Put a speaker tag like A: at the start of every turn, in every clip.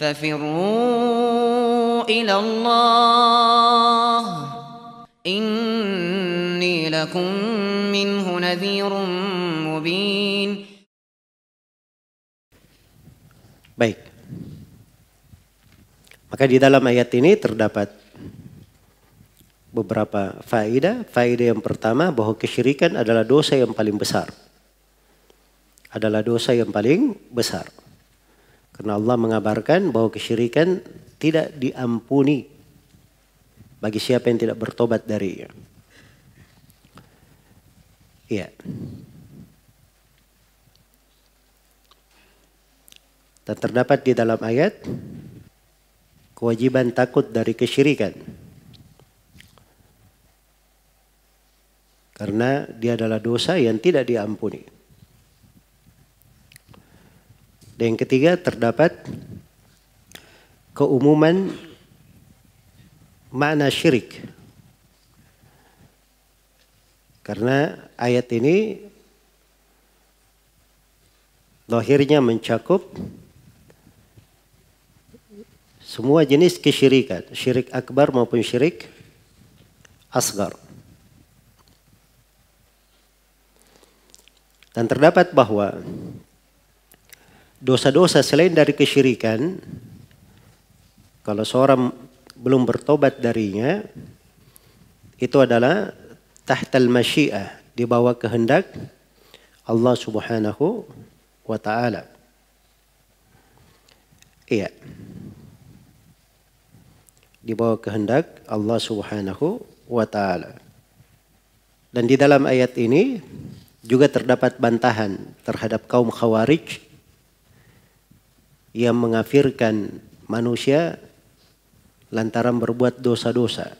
A: ففروا إلى الله إني لكم منه نذير مبين Baik. Maka di dalam ayat ini terdapat beberapa faedah. Faedah yang pertama bahwa kesyirikan adalah dosa yang paling besar. Adalah dosa yang paling besar. Karena Allah mengabarkan bahwa kesyirikan tidak diampuni bagi siapa yang tidak bertobat darinya. Iya. Dan terdapat di dalam ayat kewajiban takut dari kesyirikan. Karena dia adalah dosa yang tidak diampuni. Dan yang ketiga terdapat keumuman makna syirik. Karena ayat ini lahirnya mencakup semua jenis kesyirikan, syirik akbar maupun syirik asgar. Dan terdapat bahwa dosa-dosa selain dari kesyirikan, kalau seorang belum bertobat darinya, itu adalah tahtal masyiah, di bawah kehendak Allah Subhanahu wa taala. Iya. Di bawah kehendak Allah Subhanahu wa taala. Dan di dalam ayat ini juga terdapat bantahan terhadap kaum Khawarij yang mengafirkan manusia lantaran berbuat dosa-dosa.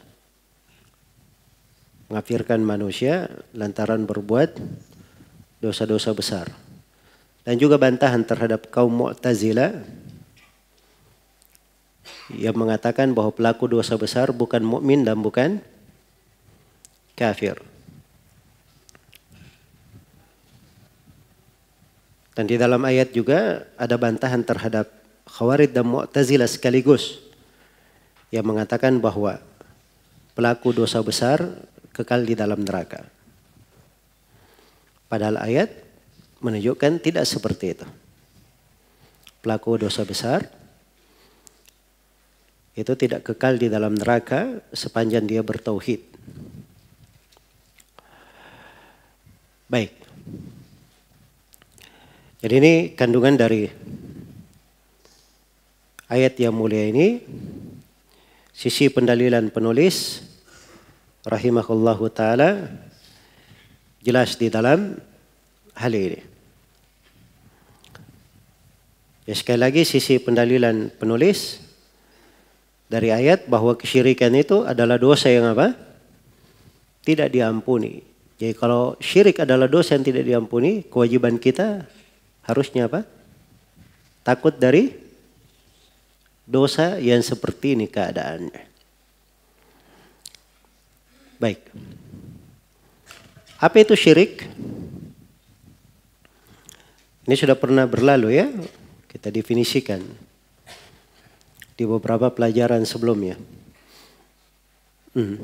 A: Mengafirkan manusia lantaran berbuat dosa-dosa besar. Dan juga bantahan terhadap kaum Mu'tazila yang mengatakan bahwa pelaku dosa besar bukan mukmin dan bukan kafir. Dan di dalam ayat juga ada bantahan terhadap Khawarid dan Mu'tazilah sekaligus yang mengatakan bahwa pelaku dosa besar kekal di dalam neraka. Padahal ayat menunjukkan tidak seperti itu. Pelaku dosa besar itu tidak kekal di dalam neraka sepanjang dia bertauhid. Baik. Jadi ini kandungan dari ayat yang mulia ini. Sisi pendalilan penulis rahimahullahu taala jelas di dalam hal ini. Ya sekali lagi sisi pendalilan penulis dari ayat bahwa kesyirikan itu adalah dosa yang apa? Tidak diampuni. Jadi kalau syirik adalah dosa yang tidak diampuni, kewajiban kita Harusnya apa? Takut dari dosa yang seperti ini keadaannya. Baik. Apa itu syirik? Ini sudah pernah berlalu ya. Kita definisikan di beberapa pelajaran sebelumnya. Hmm.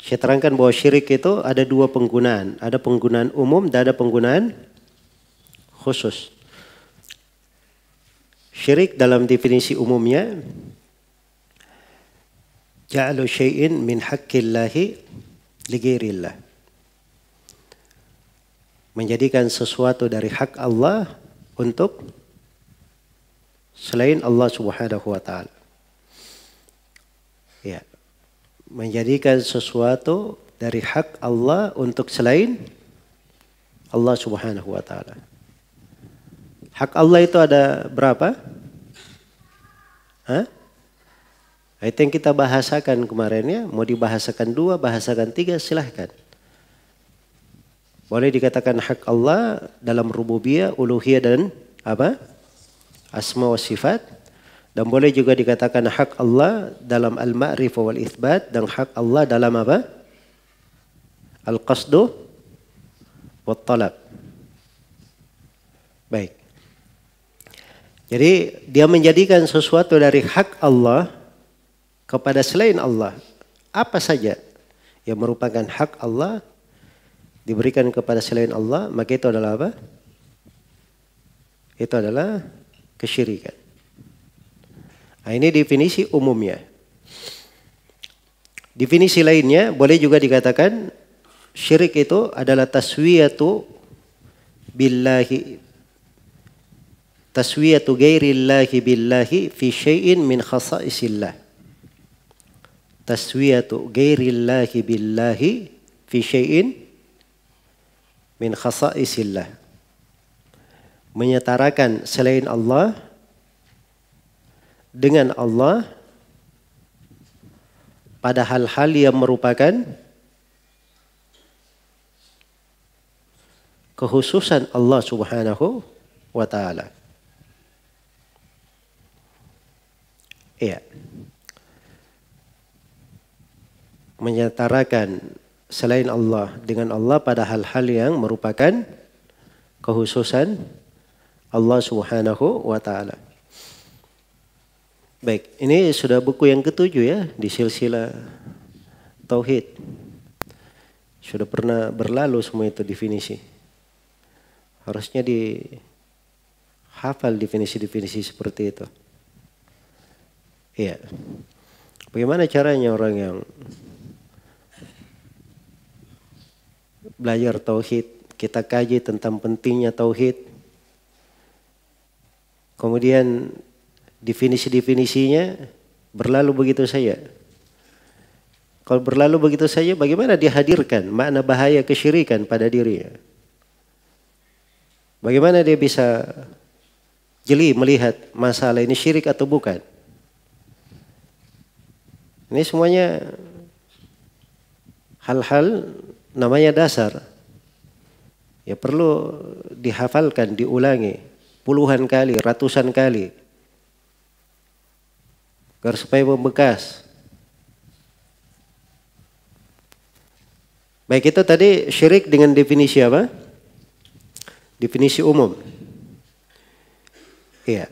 A: Saya terangkan bahwa syirik itu ada dua penggunaan. Ada penggunaan umum dan ada penggunaan khusus. Syirik dalam definisi umumnya ja'alu syai'in min haqqillahi ligirillah Menjadikan sesuatu dari hak Allah untuk selain Allah Subhanahu wa taala. Ya. Menjadikan sesuatu dari hak Allah untuk selain Allah Subhanahu wa taala. Hak Allah itu ada berapa? Hah? Itu yang kita bahasakan kemarin ya. Mau dibahasakan dua, bahasakan tiga, silahkan. Boleh dikatakan hak Allah dalam rububiyah, uluhiyah dan apa? Asma wa sifat. Dan boleh juga dikatakan hak Allah dalam al-ma'rif wal ithbat dan hak Allah dalam apa? Al-qasdu wa talab. Baik. Jadi dia menjadikan sesuatu dari hak Allah kepada selain Allah. Apa saja yang merupakan hak Allah diberikan kepada selain Allah, maka itu adalah apa? Itu adalah kesyirikan. Nah, ini definisi umumnya. Definisi lainnya boleh juga dikatakan syirik itu adalah taswiyatu billahi taswiyatu ghairillahi billahi fi syai'in min khasaisillah taswiyatu ghairillahi billahi fi syai'in min khasaisillah menyetarakan selain Allah dengan Allah pada hal-hal yang merupakan kehususan Allah Subhanahu wa taala. Iya. Menyetarakan selain Allah dengan Allah pada hal-hal yang merupakan kehususan Allah Subhanahu wa taala. Baik, ini sudah buku yang ketujuh ya di silsilah tauhid. Sudah pernah berlalu semua itu definisi. Harusnya di hafal definisi-definisi seperti itu. Iya. Bagaimana caranya orang yang belajar tauhid, kita kaji tentang pentingnya tauhid. Kemudian definisi-definisinya berlalu begitu saja. Kalau berlalu begitu saja, bagaimana dihadirkan makna bahaya kesyirikan pada dirinya? Bagaimana dia bisa jeli melihat masalah ini syirik atau bukan? Ini semuanya hal-hal namanya dasar. Ya perlu dihafalkan, diulangi puluhan kali, ratusan kali. Agar supaya membekas. Baik itu tadi syirik dengan definisi apa? Definisi umum. Iya.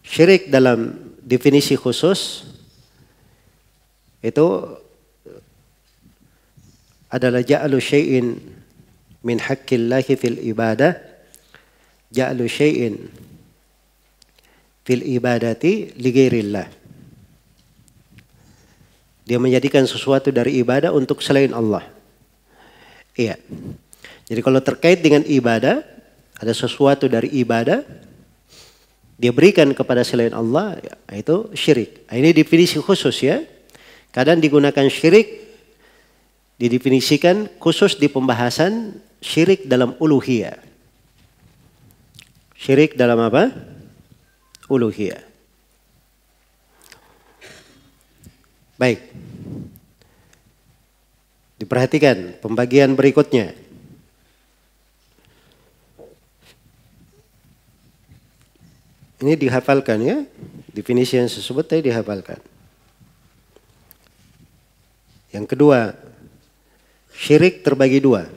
A: Syirik dalam definisi khusus itu adalah ja'lu syai'in min haqqillahi fil ibadah ja'lu syai'in fil ibadati li ghairillah dia menjadikan sesuatu dari ibadah untuk selain Allah. Iya. Jadi kalau terkait dengan ibadah, ada sesuatu dari ibadah dia berikan kepada selain Allah itu syirik. Nah, ini definisi khusus ya. Kadang digunakan syirik didefinisikan khusus di pembahasan syirik dalam uluhiyah. Syirik dalam apa? Uluhiyah. Baik. Diperhatikan pembagian berikutnya. Ini dihafalkan ya. Definisi yang tersebut tadi dihafalkan. Yang kedua, syirik terbagi dua.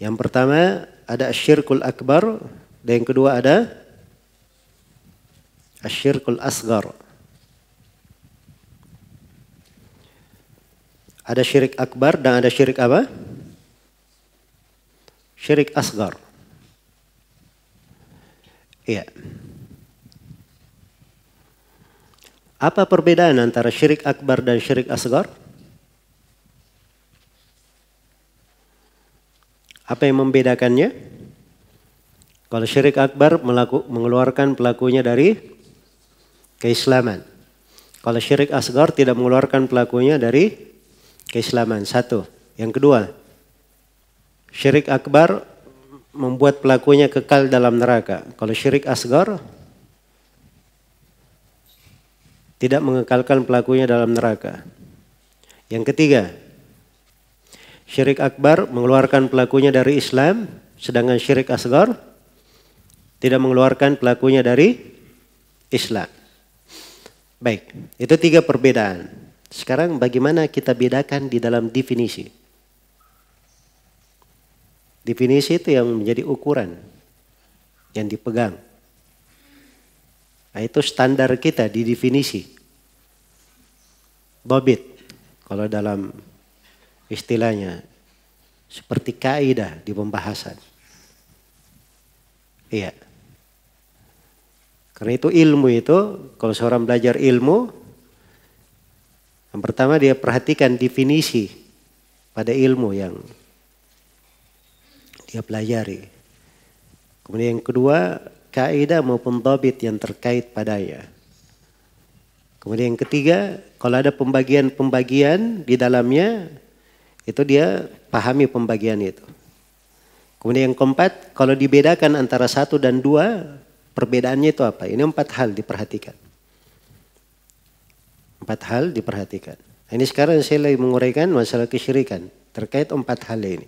A: Yang pertama ada syirkul akbar dan yang kedua ada syirkul asgar. Ada syirik akbar dan ada syirik apa? Syirik asgar. Iya. Apa perbedaan antara syirik akbar dan syirik asgar? Apa yang membedakannya? Kalau syirik akbar melaku, mengeluarkan pelakunya dari keislaman. Kalau syirik asgar tidak mengeluarkan pelakunya dari keislaman. Satu. Yang kedua, syirik akbar membuat pelakunya kekal dalam neraka. Kalau syirik asgar tidak mengekalkan pelakunya dalam neraka. Yang ketiga, syirik akbar mengeluarkan pelakunya dari Islam, sedangkan syirik asgar tidak mengeluarkan pelakunya dari Islam. Baik, itu tiga perbedaan. Sekarang bagaimana kita bedakan di dalam definisi? Definisi itu yang menjadi ukuran yang dipegang. Nah, itu standar kita di definisi. Bobit kalau dalam istilahnya seperti kaidah di pembahasan. Iya. Karena itu ilmu itu kalau seorang belajar ilmu yang pertama dia perhatikan definisi pada ilmu yang dia pelajari. Kemudian yang kedua, kaidah maupun dobit yang terkait padanya. Kemudian yang ketiga, kalau ada pembagian-pembagian di dalamnya, itu dia pahami pembagian itu. Kemudian yang keempat, kalau dibedakan antara satu dan dua, perbedaannya itu apa? Ini empat hal diperhatikan. Empat hal diperhatikan. Nah, ini sekarang saya lagi menguraikan masalah kesyirikan terkait empat hal ini.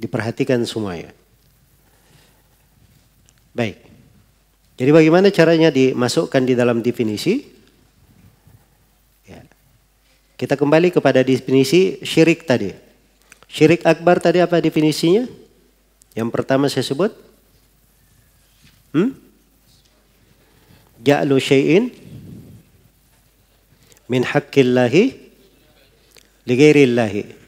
A: Diperhatikan semuanya. Baik. Jadi bagaimana caranya dimasukkan di dalam definisi? Ya. Kita kembali kepada definisi syirik tadi. Syirik akbar tadi apa definisinya? Yang pertama saya sebut. Hmm? Ja'lu syai'in min haqqillahi ligairillahi.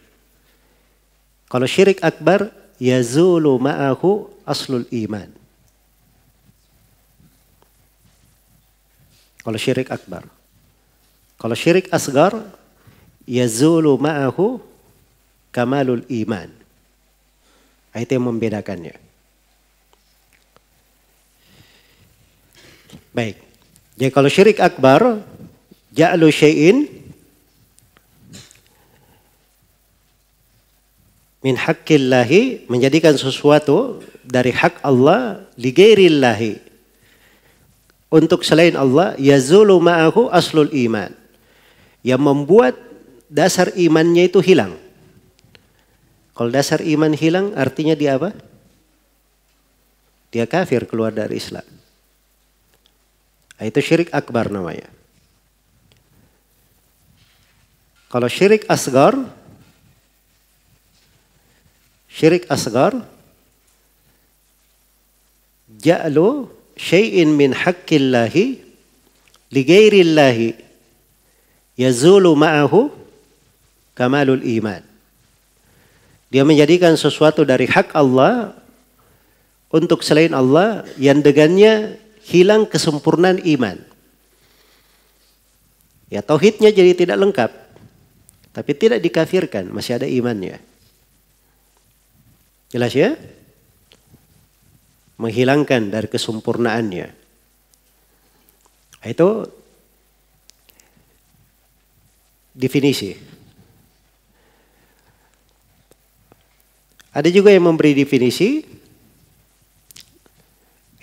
A: Kalau syirik akbar, yazulu ma'ahu aslul iman. Kalau syirik akbar. Kalau syirik asgar, yazulu ma'ahu kamalul iman. Nah, itu yang membedakannya. Baik. Jadi kalau syirik akbar, ja'lu syai'in min menjadikan sesuatu dari hak Allah ligairillahi untuk selain Allah yazulu ma'ahu aslul iman yang membuat dasar imannya itu hilang kalau dasar iman hilang artinya dia apa? Dia kafir keluar dari Islam. Nah, itu syirik akbar namanya. Kalau syirik asgar syirik asgar ja'lu syai'in min haqqillahi li ghairillahi yazulu ma'ahu kamalul iman. Dia menjadikan sesuatu dari hak Allah untuk selain Allah yang dengannya hilang kesempurnaan iman. Ya tauhidnya jadi tidak lengkap. Tapi tidak dikafirkan, masih ada imannya. Jelas ya? Menghilangkan dari kesempurnaannya. Itu definisi. Ada juga yang memberi definisi.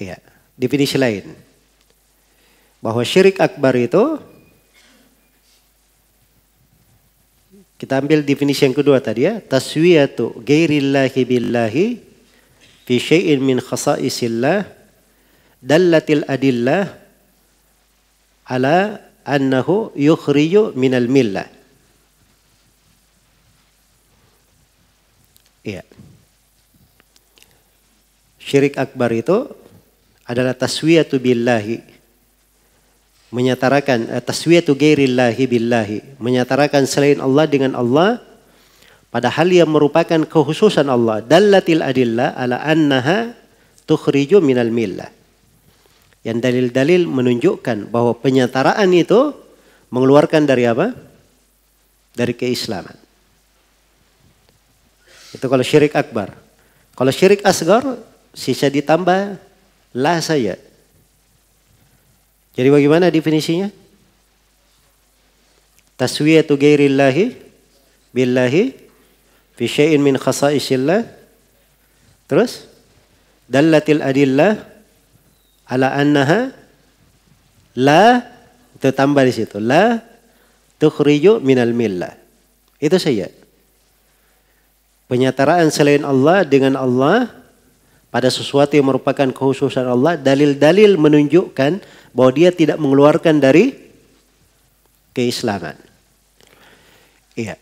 A: Ya, definisi lain. Bahwa syirik akbar itu Kita ambil definisi yang kedua tadi ya. Taswiyatu ghairillahi billahi fi syai'in min khasa'isillah dallatil adillah ala annahu yukhriju minal millah. Ya. Syirik akbar itu adalah taswiyatu billahi menyatakan eh, taswiyatu ghairillahi billahi, menyatakan selain Allah dengan Allah padahal yang merupakan kehususan Allah. Dallatil adilla ala annaha tukhriju minal millah. Yang dalil-dalil menunjukkan bahwa penyataraan itu mengeluarkan dari apa? Dari keislaman. Itu kalau syirik akbar. Kalau syirik asgar, sisa ditambah lah saya. Jadi bagaimana definisinya? Taswiyatu ghairillahi billahi fi syai'in min khasaisillah. Terus dallatil adillah ala annaha la itu tambah di situ la tukhriju minal millah. Itu saja. Penyataraan selain Allah dengan Allah pada sesuatu yang merupakan kehususan Allah, dalil-dalil menunjukkan bahwa dia tidak mengeluarkan dari keislaman. Iya.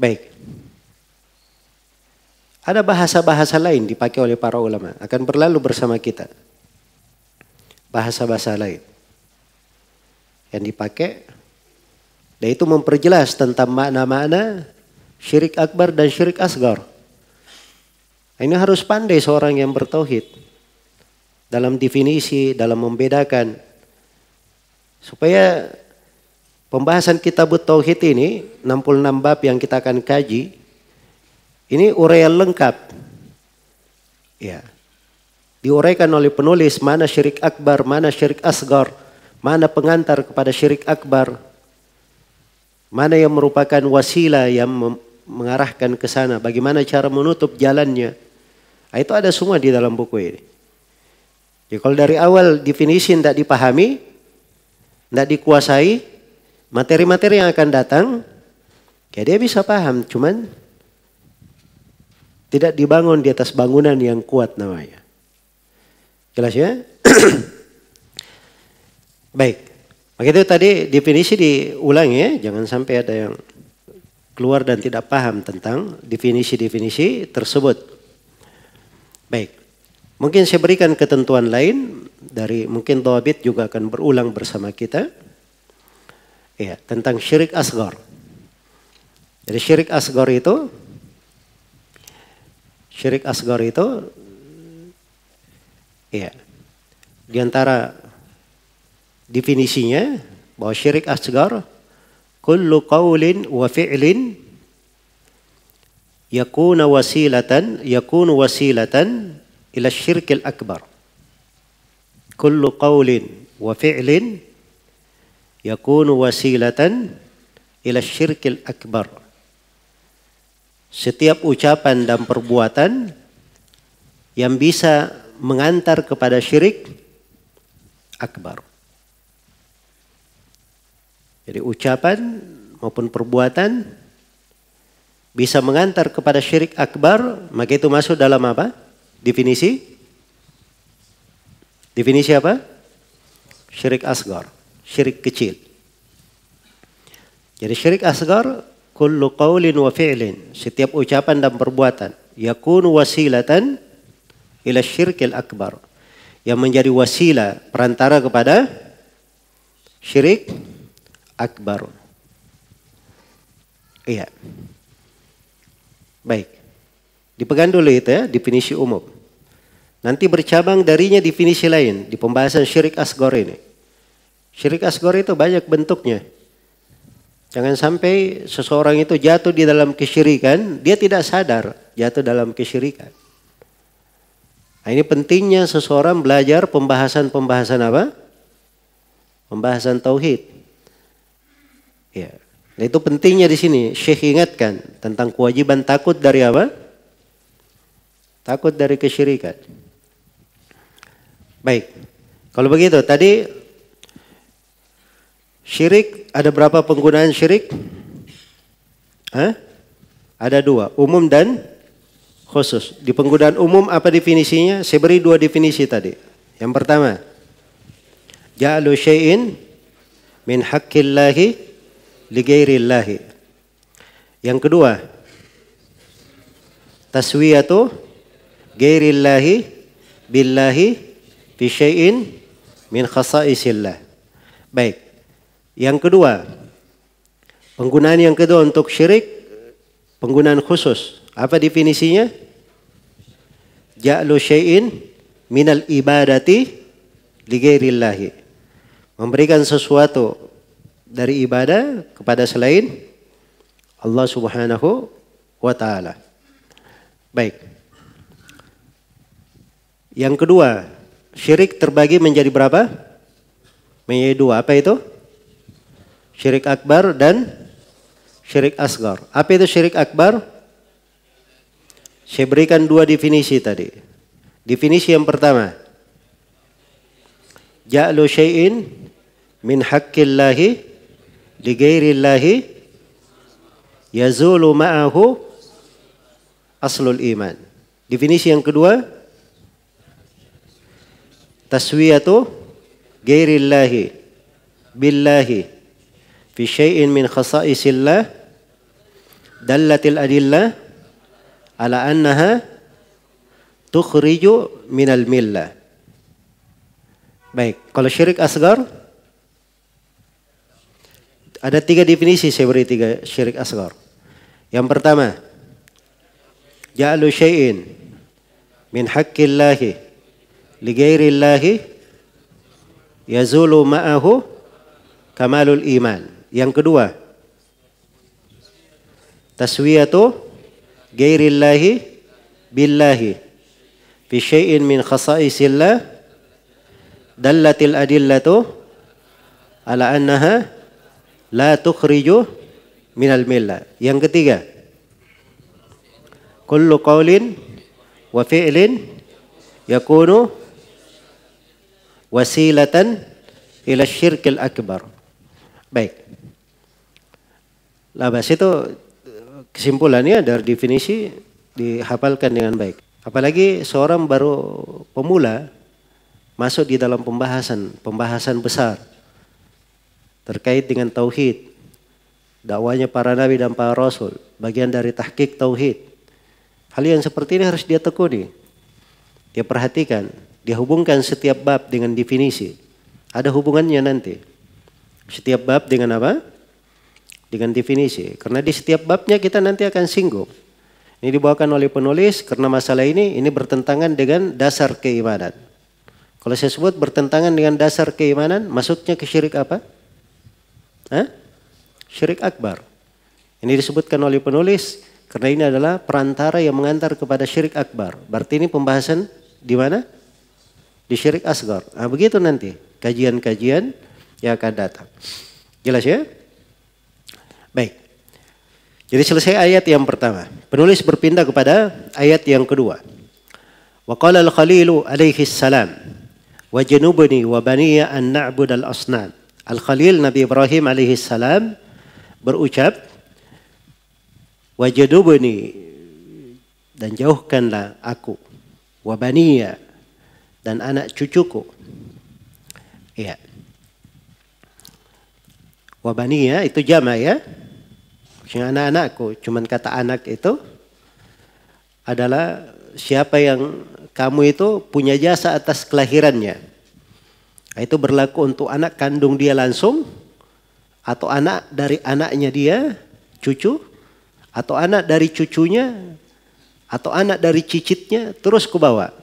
A: Baik. Ada bahasa-bahasa lain dipakai oleh para ulama, akan berlalu bersama kita. Bahasa-bahasa lain yang dipakai dan itu memperjelas tentang makna-makna syirik akbar dan syirik asgar. Ini harus pandai seorang yang bertauhid dalam definisi, dalam membedakan. Supaya pembahasan kitab Tauhid ini, 66 bab yang kita akan kaji, ini uraian lengkap. Ya. Diuraikan oleh penulis mana syirik akbar, mana syirik asgar, mana pengantar kepada syirik akbar, mana yang merupakan wasilah yang mengarahkan ke sana, bagaimana cara menutup jalannya. Nah, itu ada semua di dalam buku ini. Jadi ya, kalau dari awal definisi tidak dipahami, tidak dikuasai, materi-materi yang akan datang, ya dia bisa paham, cuman tidak dibangun di atas bangunan yang kuat namanya. Jelas ya? Baik. Maka itu tadi definisi diulang ya, jangan sampai ada yang keluar dan tidak paham tentang definisi-definisi tersebut. Baik. Mungkin saya berikan ketentuan lain dari mungkin Tawabit juga akan berulang bersama kita. Ya, tentang syirik asgar. Jadi syirik asgar itu syirik asgar itu ya di antara definisinya bahwa syirik asgar kullu qawlin wa fi'lin yakuna wasilatan yakunu wasilatan ila syirkil akbar. Kullu qawlin wa fi'lin yakunu wasilatan ila syirkil akbar. Setiap ucapan dan perbuatan yang bisa mengantar kepada syirik akbar. Jadi ucapan maupun perbuatan bisa mengantar kepada syirik akbar, maka itu masuk dalam apa? Definisi? Definisi apa? Syirik asgar, syirik kecil. Jadi syirik asgar kullu qawlin wa fi'lin, setiap ucapan dan perbuatan yakun wasilatan ila syirkil akbar. Yang menjadi wasilah perantara kepada syirik akbar. Iya. Baik. Dipegang dulu itu ya, definisi umum. Nanti bercabang darinya definisi lain di pembahasan syirik asgor ini. Syirik asgor itu banyak bentuknya. Jangan sampai seseorang itu jatuh di dalam kesyirikan, dia tidak sadar jatuh dalam kesyirikan. Nah, ini pentingnya seseorang belajar pembahasan-pembahasan apa? Pembahasan tauhid. Ya. Nah, itu pentingnya di sini. Syekh ingatkan tentang kewajiban takut dari apa? Takut dari kesyirikan. Baik. Kalau begitu tadi syirik ada berapa penggunaan syirik? Hah? Ada dua, umum dan khusus. Di penggunaan umum apa definisinya? Saya beri dua definisi tadi. Yang pertama, ja'lu syai'in min haqqillahi ligairillahi. Yang kedua, taswiyatu gairillahi billahi fi syai'in min khasaisillah. Baik. Yang kedua, penggunaan yang kedua untuk syirik penggunaan khusus. Apa definisinya? Ja'lu syai'in minal ibadati li ghairillahi. Memberikan sesuatu dari ibadah kepada selain Allah Subhanahu wa taala. Baik. Yang kedua, syirik terbagi menjadi berapa? Menjadi dua. Apa itu? Syirik akbar dan syirik asgar. Apa itu syirik akbar? Saya berikan dua definisi tadi. Definisi yang pertama. Ja'lu syai'in min haqqillahi li ghairillahi yazulu ma'ahu aslul iman. Definisi yang kedua, taswiyatu ghairillahi billahi fi syai'in min khasa'isillah dallatil adillah ala annaha tukhriju minal millah. Baik, kalau syirik asgar ada tiga definisi saya beri tiga syirik asgar. Yang pertama, ja'alu syai'in min haqqillahi ligairillahi yazulu ma'ahu kamalul iman. Yang kedua, taswiyatu gairillahi billahi fi syai'in min khasaisillah dallatil adillatu ala annaha la tukhriju minal milla. Yang ketiga, kullu qaulin wa fi'lin yakunu wasilatan ila syirkil akbar. Baik. Labas itu kesimpulannya dari definisi dihafalkan dengan baik. Apalagi seorang baru pemula masuk di dalam pembahasan, pembahasan besar terkait dengan tauhid, dakwanya para nabi dan para rasul, bagian dari tahqiq tauhid. Hal yang seperti ini harus dia tekuni, dia perhatikan, dia hubungkan setiap bab dengan definisi. Ada hubungannya nanti. Setiap bab dengan apa? Dengan definisi. Karena di setiap babnya kita nanti akan singgung. Ini dibawakan oleh penulis karena masalah ini ini bertentangan dengan dasar keimanan. Kalau saya sebut bertentangan dengan dasar keimanan, maksudnya ke syirik apa? Hah? Syirik akbar. Ini disebutkan oleh penulis karena ini adalah perantara yang mengantar kepada syirik akbar. Berarti ini pembahasan di mana? di syirik asgar. Nah, begitu nanti kajian-kajian yang akan datang. Jelas ya? Baik. Jadi selesai ayat yang pertama. Penulis berpindah kepada ayat yang kedua. Wa qala al-Khalilu alaihi salam wa janubni wa baniya an na'bud al-asnam. Al-Khalil Nabi Ibrahim alaihi salam berucap wa janubni dan jauhkanlah aku wa baniya dan anak cucuku. Ya. ya, itu jama ya. Yang anak-anakku. Cuman kata anak itu adalah siapa yang kamu itu punya jasa atas kelahirannya. Nah, itu berlaku untuk anak kandung dia langsung atau anak dari anaknya dia, cucu, atau anak dari cucunya, atau anak dari cicitnya terus ku bawa.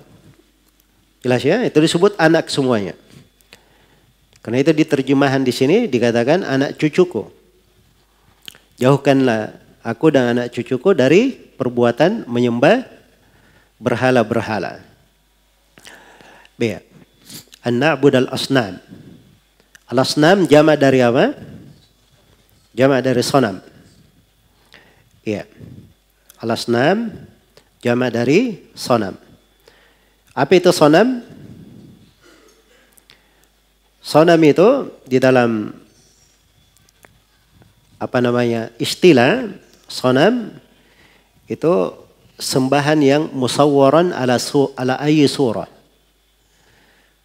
A: Jelas ya, itu disebut anak semuanya. Karena itu diterjemahan di sini dikatakan anak cucuku. Jauhkanlah aku dan anak cucuku dari perbuatan menyembah berhala-berhala. B. An-na'bud asnam Al-asnam jama dari apa? Jama dari sonam. Iya. Al-asnam jama dari sonam. Apa itu sonam? Sonam itu di dalam apa namanya istilah sonam itu sembahan yang musawwaran ala su, ala ayi surah.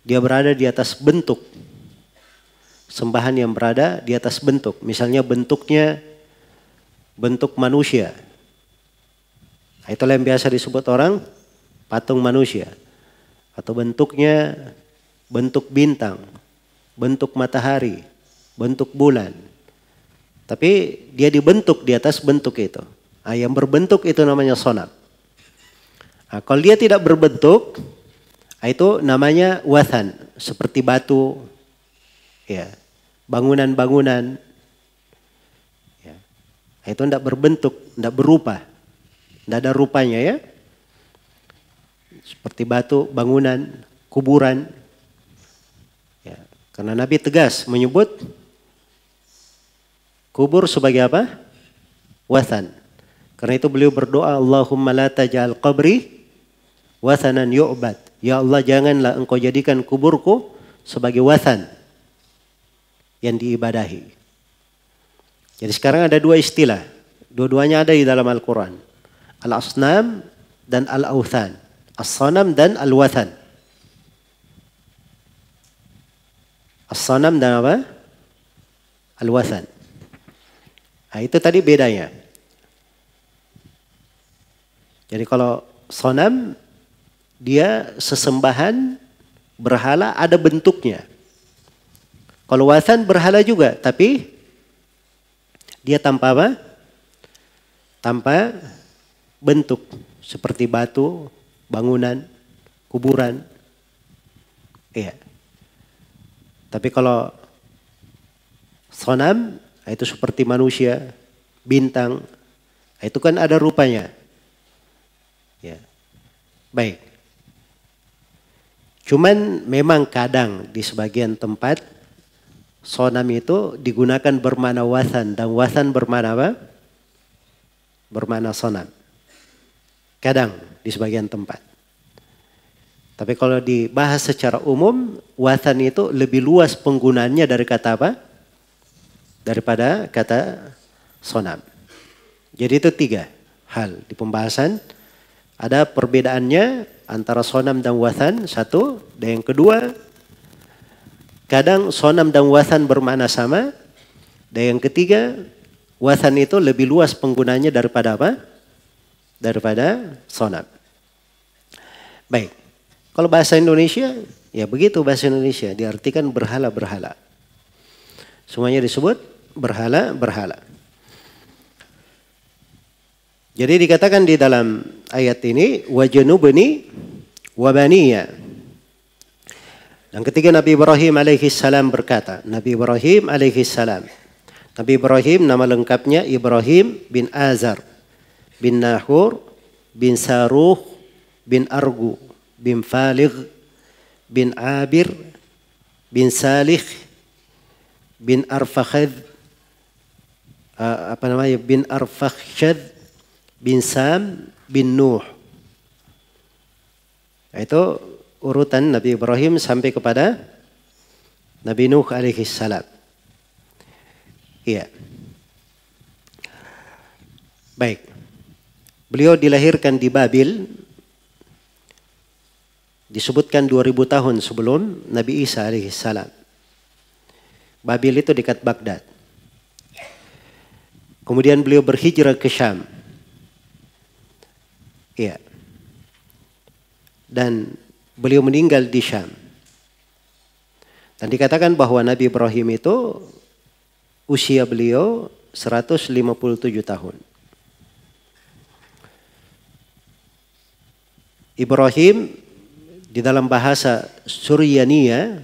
A: Dia berada di atas bentuk. Sembahan yang berada di atas bentuk. Misalnya bentuknya bentuk manusia. Itulah yang biasa disebut orang patung manusia atau bentuknya bentuk bintang, bentuk matahari, bentuk bulan. Tapi dia dibentuk di atas bentuk itu. Nah, yang berbentuk itu namanya sonat. Nah, kalau dia tidak berbentuk, ah, itu namanya wathan, seperti batu, ya bangunan-bangunan. Ya. Ah, itu tidak berbentuk, tidak berupa, tidak ada rupanya ya seperti batu, bangunan, kuburan. Ya, karena Nabi tegas menyebut kubur sebagai apa? Wathan. Karena itu beliau berdoa, Allahumma la taj'al qabri wathanan yu'bad. Ya Allah janganlah engkau jadikan kuburku sebagai wathan yang diibadahi. Jadi sekarang ada dua istilah. Dua-duanya ada di dalam Al-Quran. Al-Asnam dan Al-Authan. As-sanam dan al-wathan. As-sanam dan apa? Al-wathan. Nah, itu tadi bedanya. Jadi kalau sonam, dia sesembahan berhala ada bentuknya. Kalau wathan berhala juga, tapi dia tanpa apa? Tanpa bentuk seperti batu, bangunan, kuburan. Iya. Tapi kalau sonam itu seperti manusia, bintang, itu kan ada rupanya. Ya. Baik. Cuman memang kadang di sebagian tempat sonam itu digunakan bermana wasan dan wasan bermana apa? Bermana sonam. Kadang di sebagian tempat. Tapi kalau dibahas secara umum, watan itu lebih luas penggunaannya dari kata apa? Daripada kata sonam. Jadi itu tiga hal di pembahasan. Ada perbedaannya antara sonam dan watan, satu. Dan yang kedua, kadang sonam dan watan bermakna sama. Dan yang ketiga, watan itu lebih luas penggunanya daripada apa? daripada sonat. Baik, kalau bahasa Indonesia, ya begitu bahasa Indonesia, diartikan berhala-berhala. Semuanya disebut berhala-berhala. Jadi dikatakan di dalam ayat ini, wajanubni wabaniya. Dan ketika Nabi Ibrahim alaihi salam berkata, Nabi Ibrahim alaihi salam Nabi Ibrahim nama lengkapnya Ibrahim bin Azar bin Nahur bin Saruh bin Argu bin Falig bin Abir bin Salih bin Arfakhad apa namanya bin Arfakhad bin Sam bin Nuh. Itu urutan Nabi Ibrahim sampai kepada Nabi Nuh alaihi salam. Iya. Baik. Beliau dilahirkan di Babil, disebutkan 2000 tahun sebelum Nabi Isa alaihissalam. Babil itu dekat Baghdad. Kemudian beliau berhijrah ke Syam. Iya. Dan beliau meninggal di Syam. Dan dikatakan bahwa Nabi Ibrahim itu usia beliau 157 tahun. Ibrahim di dalam bahasa Suryania,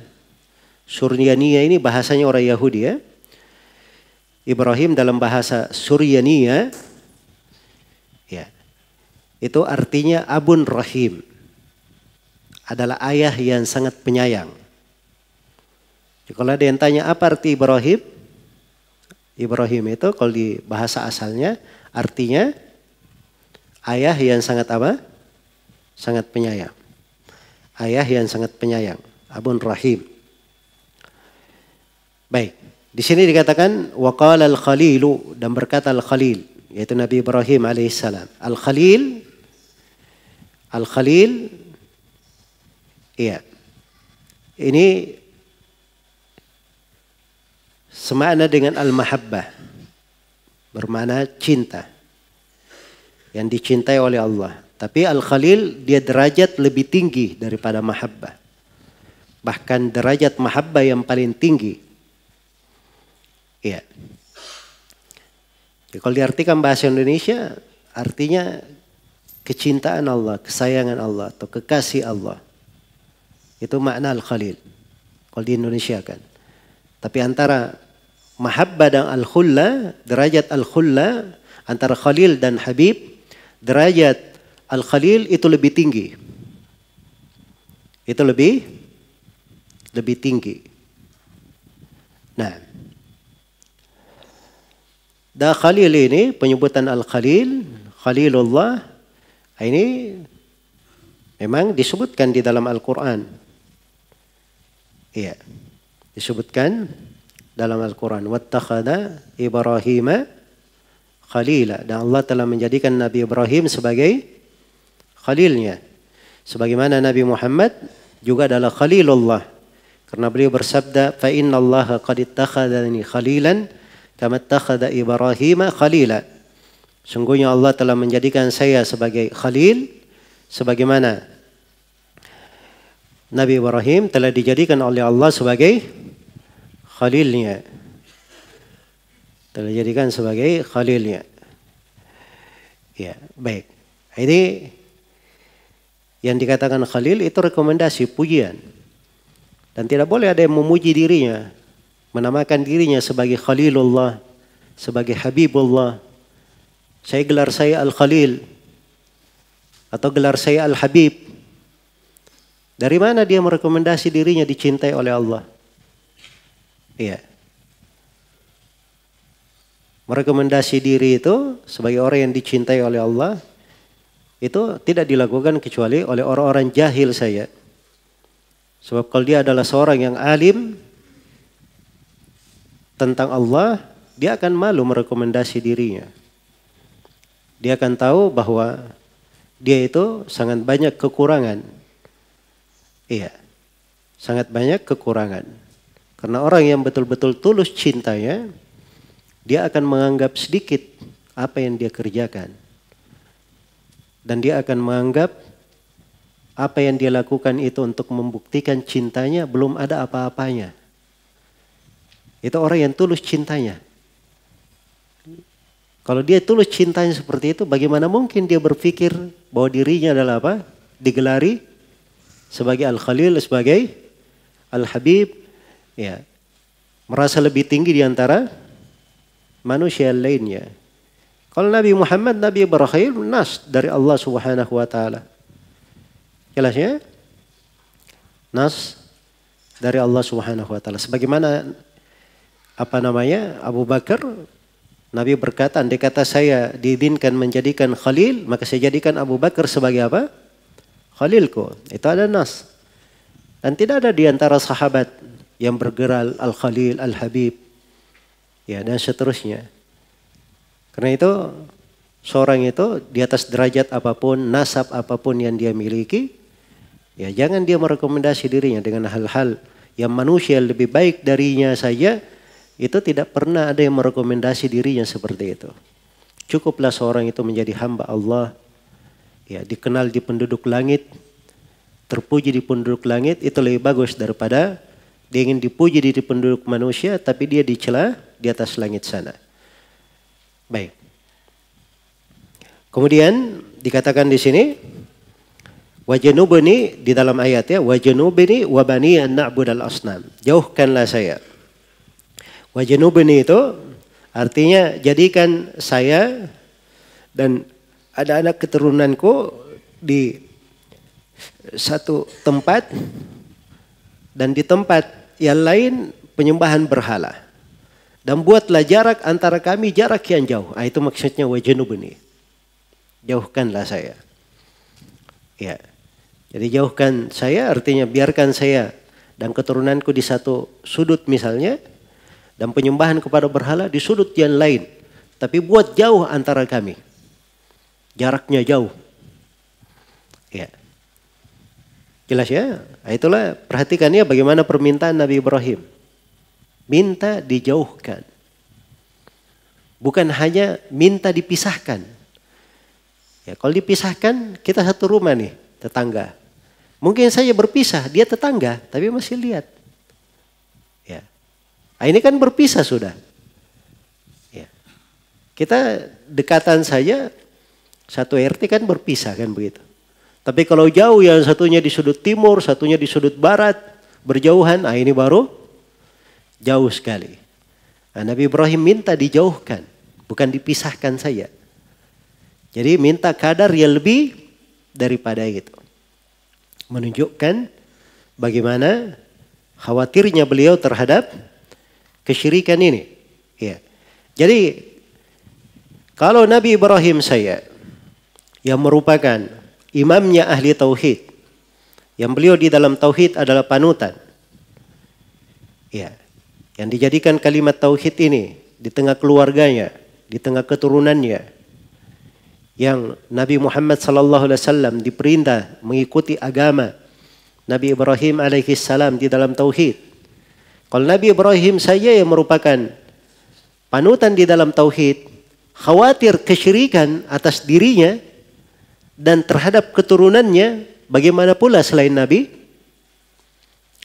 A: Suryania ini bahasanya orang Yahudi ya. Ibrahim dalam bahasa Suryania ya. Itu artinya Abun Rahim. Adalah ayah yang sangat penyayang. Jadi kalau ada yang tanya apa arti Ibrahim? Ibrahim itu kalau di bahasa asalnya artinya ayah yang sangat apa? sangat penyayang. Ayah yang sangat penyayang. Abun Rahim. Baik. Di sini dikatakan waqala al khalil dan berkata al-khalil yaitu Nabi Ibrahim alaihissalam. Al-khalil Al-Khalil iya. Ini semakna dengan al-mahabbah. bermana cinta. Yang dicintai oleh Allah. Tapi al-khalil dia derajat lebih tinggi daripada mahabbah. Bahkan derajat mahabbah yang paling tinggi. Ya. Ya, kalau diartikan bahasa Indonesia artinya kecintaan Allah, kesayangan Allah atau kekasih Allah. Itu makna al-khalil. Kalau di Indonesia kan. Tapi antara mahabbah dan al-khulla, derajat al-khulla antara khalil dan habib, derajat Al-Khalil itu lebih tinggi. Itu lebih lebih tinggi. Nah, Da Khalil ini penyebutan Al-Khalil, Khalilullah nah ini memang disebutkan di dalam Al-Qur'an. Iya. Disebutkan dalam Al-Qur'an, "Wattakhadha Ibrahima khalila." Dan Allah telah menjadikan Nabi Ibrahim sebagai khalilnya. Sebagaimana Nabi Muhammad juga adalah khalilullah. Karena beliau bersabda, "Fa inna Allah qad ittakhadhani khalilan kama ittakhadha Ibrahim khalila." Sungguhnya Allah telah menjadikan saya sebagai khalil sebagaimana Nabi Ibrahim telah dijadikan oleh Allah sebagai khalilnya. Telah dijadikan sebagai khalilnya. Ya, baik. Ini yang dikatakan Khalil itu rekomendasi, pujian. Dan tidak boleh ada yang memuji dirinya, menamakan dirinya sebagai Khalilullah, sebagai Habibullah. Saya gelar saya Al-Khalil atau gelar saya Al-Habib. Dari mana dia merekomendasi dirinya dicintai oleh Allah? Iya. Merekomendasi diri itu sebagai orang yang dicintai oleh Allah itu tidak dilakukan kecuali oleh orang-orang jahil saya. Sebab kalau dia adalah seorang yang alim tentang Allah, dia akan malu merekomendasi dirinya. Dia akan tahu bahwa dia itu sangat banyak kekurangan. Iya, sangat banyak kekurangan. Karena orang yang betul-betul tulus cintanya, dia akan menganggap sedikit apa yang dia kerjakan dan dia akan menganggap apa yang dia lakukan itu untuk membuktikan cintanya belum ada apa-apanya. Itu orang yang tulus cintanya. Kalau dia tulus cintanya seperti itu, bagaimana mungkin dia berpikir bahwa dirinya adalah apa? Digelari sebagai Al-Khalil, sebagai Al-Habib. Ya. Merasa lebih tinggi di antara manusia lainnya. Kalau Nabi Muhammad, Nabi berakhir nas dari Allah Subhanahu wa taala. Jelas Nas dari Allah Subhanahu wa taala. Sebagaimana apa namanya? Abu Bakar Nabi berkata, andai kata saya diizinkan menjadikan khalil, maka saya jadikan Abu Bakar sebagai apa? Khalilku. Itu ada nas. Dan tidak ada di antara sahabat yang bergerak al-khalil, al-habib. Ya, dan seterusnya. Karena itu seorang itu di atas derajat apapun, nasab apapun yang dia miliki, ya jangan dia merekomendasi dirinya dengan hal-hal yang manusia lebih baik darinya saja, itu tidak pernah ada yang merekomendasi dirinya seperti itu. Cukuplah seorang itu menjadi hamba Allah, ya dikenal di penduduk langit, terpuji di penduduk langit itu lebih bagus daripada dia ingin dipuji di penduduk manusia tapi dia dicela di atas langit sana. Baik. Kemudian dikatakan di sini wajanubani di dalam ayat ya wajanubani wabani an na'budal asnam. Jauhkanlah saya. Wajanubani itu artinya jadikan saya dan ada anak keturunanku di satu tempat dan di tempat yang lain penyembahan berhala. Dan buatlah jarak antara kami jarak yang jauh. Nah, itu maksudnya wajanubni. Jauhkanlah saya. Ya. Jadi jauhkan saya artinya biarkan saya dan keturunanku di satu sudut misalnya dan penyembahan kepada berhala di sudut yang lain. Tapi buat jauh antara kami. Jaraknya jauh. Ya. Jelas ya? Ah, itulah perhatikan ya bagaimana permintaan Nabi Ibrahim minta dijauhkan. Bukan hanya minta dipisahkan. Ya, kalau dipisahkan kita satu rumah nih, tetangga. Mungkin saya berpisah, dia tetangga, tapi masih lihat. Ya. Nah, ini kan berpisah sudah. Ya. Kita dekatan saja satu RT kan berpisah kan begitu. Tapi kalau jauh yang satunya di sudut timur, satunya di sudut barat, berjauhan, nah ini baru Jauh sekali. Nah, Nabi Ibrahim minta dijauhkan, bukan dipisahkan saja. Jadi minta kadar yang lebih daripada itu. Menunjukkan bagaimana khawatirnya beliau terhadap kesyirikan ini. Ya. Jadi kalau Nabi Ibrahim saya yang merupakan imamnya ahli tauhid, yang beliau di dalam tauhid adalah panutan. Ya yang dijadikan kalimat tauhid ini di tengah keluarganya, di tengah keturunannya, yang Nabi Muhammad sallallahu alaihi wasallam diperintah mengikuti agama Nabi Ibrahim alaihi salam di dalam tauhid. Kalau Nabi Ibrahim saja yang merupakan panutan di dalam tauhid, khawatir kesyirikan atas dirinya dan terhadap keturunannya, bagaimana pula selain Nabi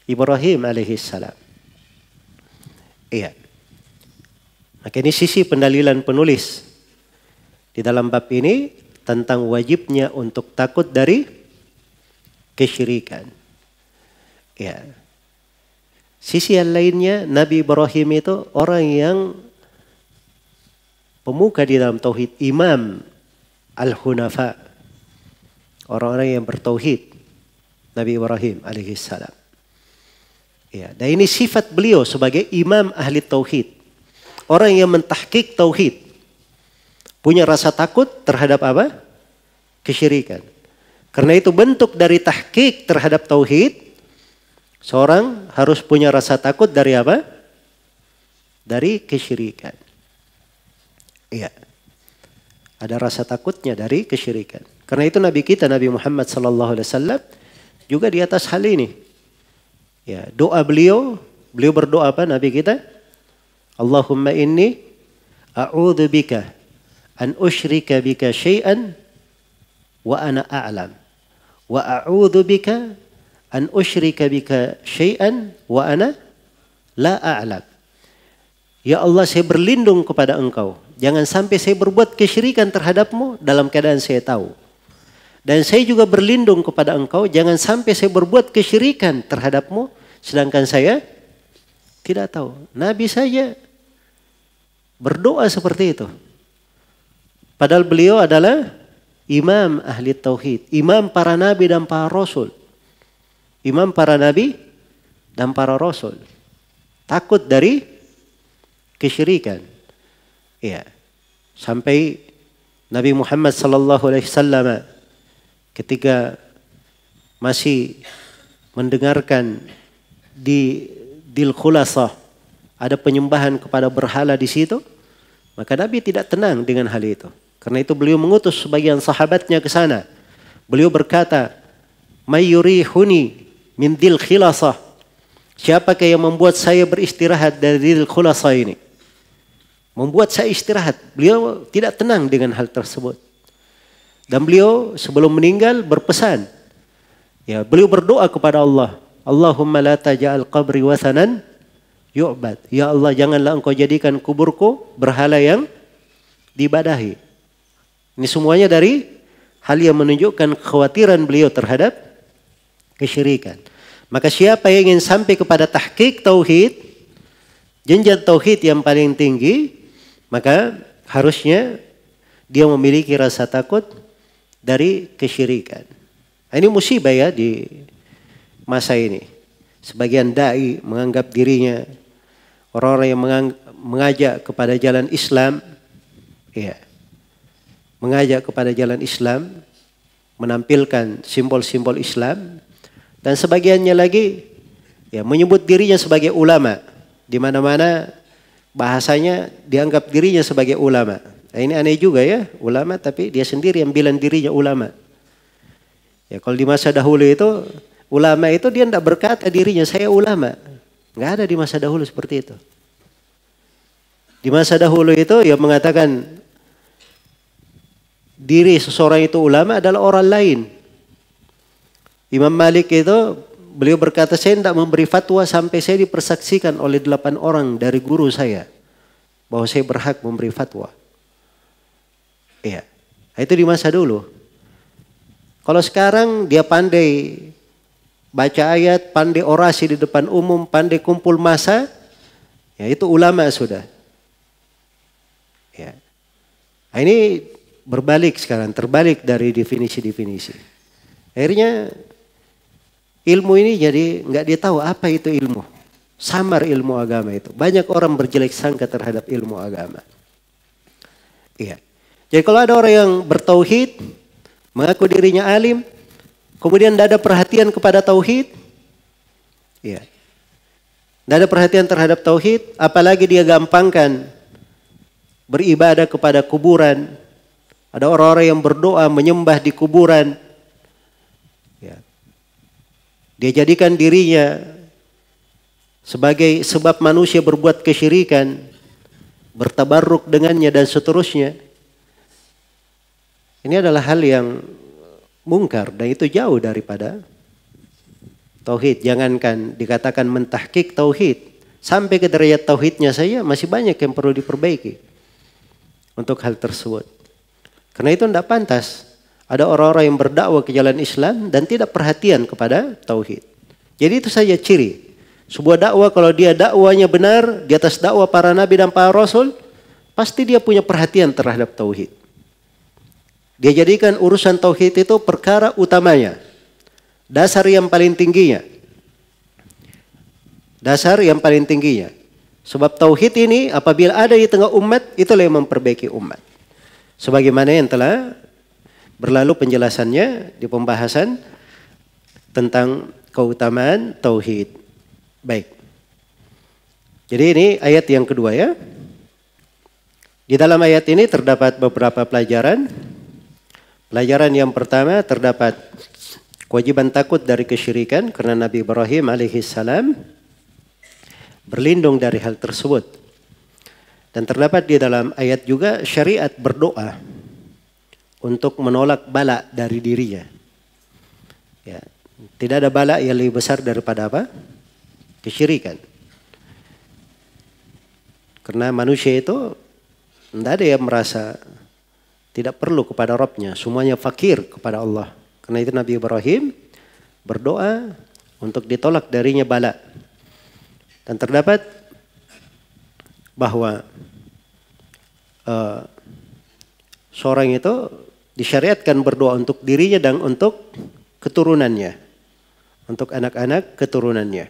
A: Ibrahim alaihi salam. Iya. Maka ini sisi pendalilan penulis. Di dalam bab ini tentang wajibnya untuk takut dari kesyirikan. Ya. Sisi yang lainnya Nabi Ibrahim itu orang yang pemuka di dalam tauhid, imam al-hunafa. Orang-orang yang bertauhid. Nabi Ibrahim alaihi salam. Ya, dan ini sifat beliau sebagai imam ahli tauhid. Orang yang mentahkik tauhid. Punya rasa takut terhadap apa? Kesyirikan. Karena itu bentuk dari tahkik terhadap tauhid. Seorang harus punya rasa takut dari apa? Dari kesyirikan. Iya. Ada rasa takutnya dari kesyirikan. Karena itu Nabi kita Nabi Muhammad SAW juga di atas hal ini Ya, doa beliau, beliau berdoa apa Nabi kita? Allahumma inni a'udzu bika an usyrika bika syai'an wa ana a'lam wa a'udzu bika an usyrika bika syai'an wa ana la a'lam. Ya Allah saya berlindung kepada engkau. Jangan sampai saya berbuat kesyirikan terhadapmu dalam keadaan saya tahu. Dan saya juga berlindung kepada engkau, jangan sampai saya berbuat kesyirikan terhadapmu, sedangkan saya tidak tahu. Nabi saja berdoa seperti itu. Padahal beliau adalah imam ahli tauhid, imam para nabi dan para rasul. Imam para nabi dan para rasul. Takut dari kesyirikan. ya, Sampai Nabi Muhammad sallallahu alaihi wasallam ketika masih mendengarkan di dil ada penyembahan kepada berhala di situ, maka Nabi tidak tenang dengan hal itu. Karena itu beliau mengutus sebagian sahabatnya ke sana. Beliau berkata, huni min dil Siapakah yang membuat saya beristirahat dari dil ini? Membuat saya istirahat. Beliau tidak tenang dengan hal tersebut. Dan beliau sebelum meninggal berpesan. Ya, beliau berdoa kepada Allah. Allahumma la taj'al qabri wasanan yu'bad. Ya Allah, janganlah engkau jadikan kuburku berhala yang dibadahi. Ini semuanya dari hal yang menunjukkan kekhawatiran beliau terhadap kesyirikan. Maka siapa yang ingin sampai kepada tahqiq tauhid, jenjang tauhid yang paling tinggi, maka harusnya dia memiliki rasa takut dari kesyirikan. Nah, ini musibah ya di masa ini. Sebagian dai menganggap dirinya orang-orang yang mengajak kepada jalan Islam, ya, mengajak kepada jalan Islam, menampilkan simbol-simbol Islam, dan sebagiannya lagi ya menyebut dirinya sebagai ulama di mana-mana bahasanya dianggap dirinya sebagai ulama. Nah, ini aneh juga ya, ulama tapi dia sendiri yang bilang dirinya ulama. Ya kalau di masa dahulu itu ulama itu dia tidak berkata dirinya saya ulama. Nggak ada di masa dahulu seperti itu. Di masa dahulu itu ya mengatakan diri seseorang itu ulama adalah orang lain. Imam Malik itu beliau berkata saya tidak memberi fatwa sampai saya dipersaksikan oleh delapan orang dari guru saya bahwa saya berhak memberi fatwa. Iya. Nah, itu di masa dulu. Kalau sekarang dia pandai baca ayat, pandai orasi di depan umum, pandai kumpul massa, ya itu ulama sudah. Ya. Nah, ini berbalik sekarang, terbalik dari definisi-definisi. Akhirnya ilmu ini jadi nggak dia tahu apa itu ilmu. Samar ilmu agama itu. Banyak orang berjelek sangka terhadap ilmu agama. Iya. Jadi kalau ada orang yang bertauhid, mengaku dirinya alim, kemudian tidak ada perhatian kepada tauhid, ya. Tidak ada perhatian terhadap tauhid, apalagi dia gampangkan beribadah kepada kuburan. Ada orang-orang yang berdoa menyembah di kuburan. Ya. Dia jadikan dirinya sebagai sebab manusia berbuat kesyirikan, bertabarruk dengannya dan seterusnya. Ini adalah hal yang mungkar dan itu jauh daripada tauhid. Jangankan dikatakan mentahkik tauhid, sampai ke derajat tauhidnya saya masih banyak yang perlu diperbaiki untuk hal tersebut. Karena itu tidak pantas ada orang-orang yang berdakwah ke jalan Islam dan tidak perhatian kepada tauhid. Jadi itu saja ciri. Sebuah dakwah kalau dia dakwanya benar di atas dakwah para nabi dan para rasul, pasti dia punya perhatian terhadap tauhid. Dia jadikan urusan tauhid itu perkara utamanya. Dasar yang paling tingginya. Dasar yang paling tingginya. Sebab tauhid ini apabila ada di tengah umat, itulah yang memperbaiki umat. Sebagaimana yang telah berlalu penjelasannya di pembahasan tentang keutamaan tauhid. Baik. Jadi ini ayat yang kedua ya. Di dalam ayat ini terdapat beberapa pelajaran Pelajaran yang pertama terdapat kewajiban takut dari kesyirikan karena Nabi Ibrahim alaihissalam berlindung dari hal tersebut. Dan terdapat di dalam ayat juga syariat berdoa untuk menolak bala dari dirinya. Ya, tidak ada bala yang lebih besar daripada apa? Kesyirikan. Karena manusia itu tidak ada yang merasa tidak perlu kepada Robnya, semuanya fakir kepada Allah. Karena itu Nabi Ibrahim berdoa untuk ditolak darinya bala. Dan terdapat bahwa uh, seorang itu disyariatkan berdoa untuk dirinya dan untuk keturunannya. Untuk anak-anak keturunannya.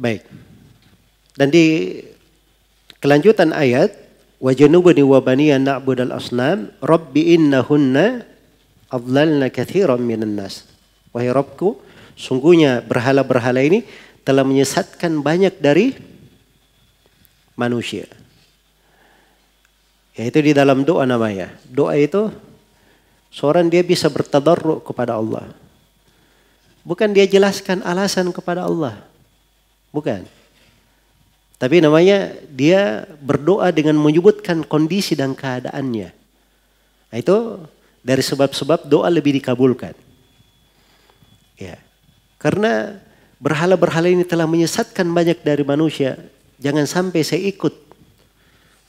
A: Baik. Dan di kelanjutan ayat wa janubani wa baniya na'budal rabbi innahunna adlalna katsiran minan nas wahai Rabbku sungguhnya berhala-berhala ini telah menyesatkan banyak dari manusia yaitu di dalam doa namanya doa itu seorang dia bisa bertadarruk kepada Allah bukan dia jelaskan alasan kepada Allah bukan tapi namanya dia berdoa dengan menyebutkan kondisi dan keadaannya. Nah, itu dari sebab-sebab doa lebih dikabulkan. Ya. Karena berhala-berhala ini telah menyesatkan banyak dari manusia. Jangan sampai saya ikut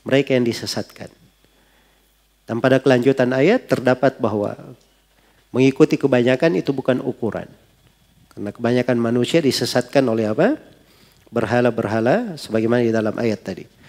A: mereka yang disesatkan. Dan pada kelanjutan ayat terdapat bahwa mengikuti kebanyakan itu bukan ukuran. Karena kebanyakan manusia disesatkan oleh apa? berhala-berhala sebagaimana di dalam ayat tadi.